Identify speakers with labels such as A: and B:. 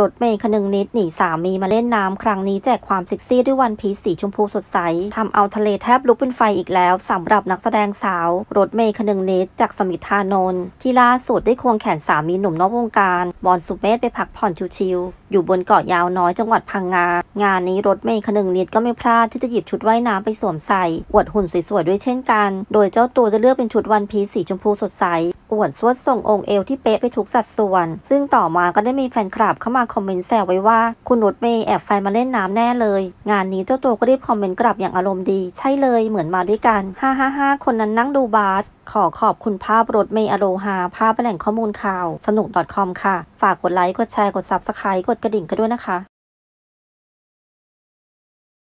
A: รถเมย์คนึงนิดหนีสามีมาเล่นน้ำครั้งนี้แจกความเซ็กซี่ด้วยวันพีสีชมพูสดใสทำเอาทะเลแทบลุกเป็นไฟอีกแล้วสำหรับนักแสดงสาว รถเมย์คนึงนิดจากสมิทธานนท์ที่ล่าสุดได้ควงแขนสามีหนุ่มนอกวงการบอลสุเมธไปพักผ่อนชิวๆอยู่บนเกาะยาวน้อยจังหวัดพังงางานนี้รถเมย์คนึงนิดก็ไม่พลาดที่จะหยิบชุดว่ายน้ำไปสวมใส่อวดหุ่นสวยๆด้วยเช่นกัน โดยเจ้าตัวจะเลือกเป็นชุดวันพีสีชมพูสดใสอวดสวดทรงองค์เอวที่เป๊ะไปทุกสัดส่วน ซึ่งต่อมาก็ได้มีแฟนคลับเข้ามาคอมเมนต์แซวไว้ว่า คุณนุชเมย์แอบแฟนมาเล่นน้ำแน่เลย งานนี้เจ้าตัวก็รีบคอมเมนต์กลับอย่างอารมณ์ดีใช่เลยเหมือนมาด้วยกันฮ่าฮ่าฮ่าคนนั้นนั่งดูบาสขอขอบคุณภาพรถเมย์อโลฮาภาพแหล่งข้อมูลข่าวสนุก .com ค่ะ ฝากกดไลค์ กดแชร์ กดซับสไครต์กดกระดิ่งกันด้วยนะคะ